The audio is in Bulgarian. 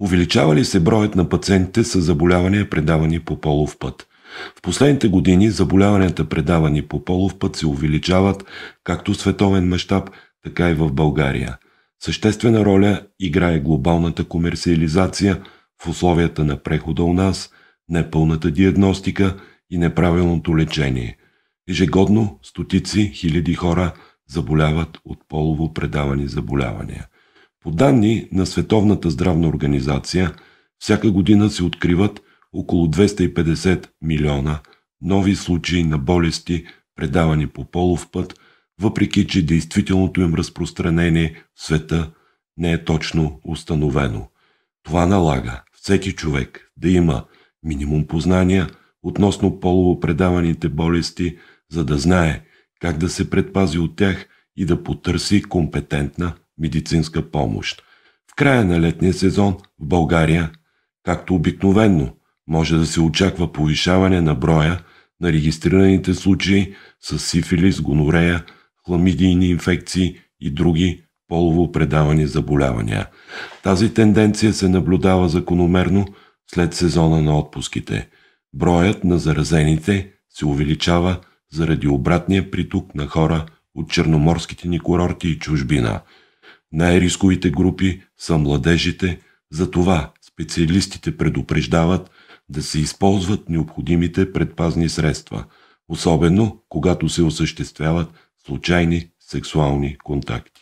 Увеличава ли се броят на пациентите с заболявания, предавани по полов път? В последните години заболяванията, предавани по полов път, се увеличават както в световен мащаб, така и в България. Съществена роля играе глобалната комерциализация в условията на прехода у нас, непълната диагностика и неправилното лечение. Ежегодно стотици хиляди хора заболяват от полово предавани заболявания – по данни на Световната здравна организация, всяка година се откриват около 250 милиона нови случаи на болести, предавани по полов път, въпреки че действителното им разпространение в света не е точно установено. Това налага всеки човек да има минимум познания относно полово предаваните болести, за да знае как да се предпази от тях и да потърси компетентна медицинска помощ. В края на летния сезон в България, както обикновенно, може да се очаква повишаване на броя на регистрираните случаи с сифилис, гонорея, хламидийни инфекции и други полово предавани заболявания. Тази тенденция се наблюдава закономерно след сезона на отпуските. Броят на заразените се увеличава заради обратния приток на хора от черноморските ни курорти и чужбина – най-рисковите групи са младежите, затова специалистите предупреждават да се използват необходимите предпазни средства, особено когато се осъществяват случайни сексуални контакти.